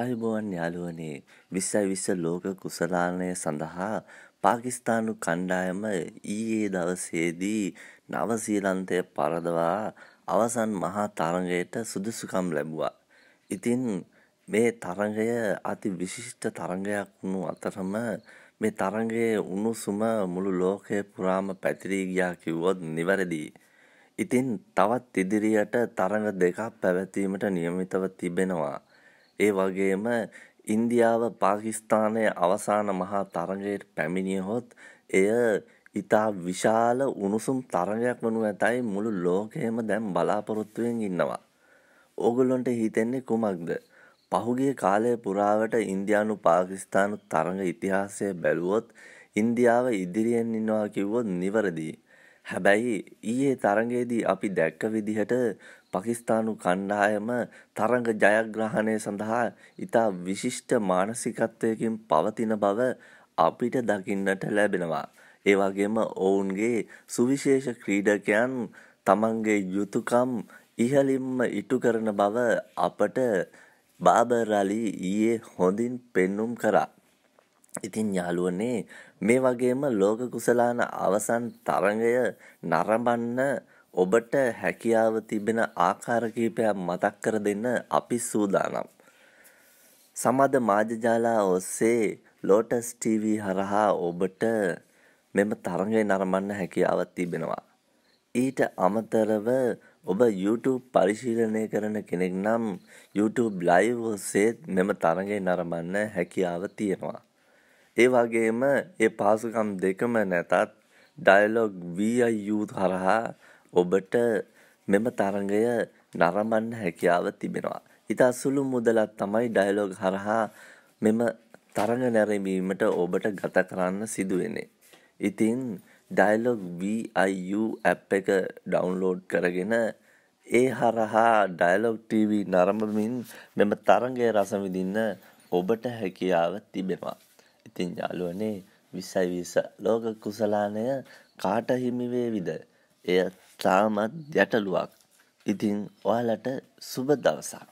අයුබෝවන් යාළුවනේ විස්සයි විස්ස ලෝක කුසලානය සඳහා පාකිස්ථානු කණ්ඩායම ඊයේ දවසේදී නවසීලන්තය පරදවා අවසන් මහා තරගයට සුදුසුකම් ලැබුවා. ඉතින් මේ තරගය අති විශිෂ්ට තරගයක් වුණු අතරම මේ තරගයේ උණුසුම මුළු ලෝකය පුරාම පැතිරී ගියා කිව්වොත් නිවැරදිී. ඉතින් තවත් ඉදිරියට තරග දෙකක් පැවැත්වීමට නියමිතව තිබෙනවා. ඒ වගේම ඉන්දියාව පාකිස්ථානය අවසාන මහා තරගයට පැමිණියහොත් එය ඉතා විශාල උණුසුම් තරගයක් වනු ඇතයි මුළු ලෝකයම දැම් බලාපොරොත්තුවෙන් ඉන්නවා. ඕගොල්ලොන්ට හිතෙන්නේ කුමක්ද. පහුගේ කාලය පුරාවට ඉන්දයානු පාකිස්ථානු තරඟ ඉතිහාසය බැලුවොත් ඉන්දියාව ඉදිරියෙන් ඉන්නවා කිව්වොත් නිවරදිී. හැබැයි ඊයේ තරගයේදී අපි දැක්ක විදිහට පකිස්තානු කණ්ඩායම තරඟ ජයග්‍රහණය සඳහා ඉතා විශිෂ්ට මානසිකත්වයකින් පවතින බව අපිට දකින්නට ලැබෙනවා. ඒවගේම ඔවුන්ගේ සුවිශේෂ ක්‍රීඩකයන් තමන්ගේ යුතුකම් ඉහලින්ම ඉටු කරන බව අපට බාබරලි ඊයේ හොඳින් පෙන්නුම් කරා. ඉතින් යාළුවනේ මේ වගේම ලෝක කුසලාන අවසන් තරඟය නරඹන්න ඔබට හැකියාව තිබෙන ආකාර කිහිපයක් මතක් කර දෙන්න අපි සූදානම්. සමද මාධ්‍යජාලා ඔස්සේ ලෝටස් TV හරහා ඔබට මෙම තරඟය නරඹන්න හැකියාවක් තිබෙනවා. ඊට අමතරව ඔබ YouTube පරිශීලනය කරන කෙනෙක් නම් YouTube live ඔස්සේ මෙම තරඟය නරඹන්න හැකියාව තියෙනවා. ඒ වගේම ඒ පාසුකම් දෙකම නැතත් ඩයලොග් VIU හරහා ඔබට මෙම තරඟය නරඹන්න හැකියාව තිබෙනවා. ඉතා සුළු මුදලක් තමයි ඩයලොග් හරහා මෙම තරඟ නැරඹීමට ඔබට ගත කරන්න සිදුවෙන්නේ. ඉතින් ඩයලොග් VIU ඇප් එක ඩවුන්ලෝඩ් කරගෙන ඒ හරහා ඩයලොග් TV නරඹමින් මෙම තරඟය රස විඳින්න ඔබට හැකියාව තිබෙනවා. ඉතින් යාළුවනේ විසයි විස ලෝක කුසලානය කාට හිමිවේවිද එය තාමත් ගැටලුවක් ඉතින් ඔයාලට සුබ දවසක්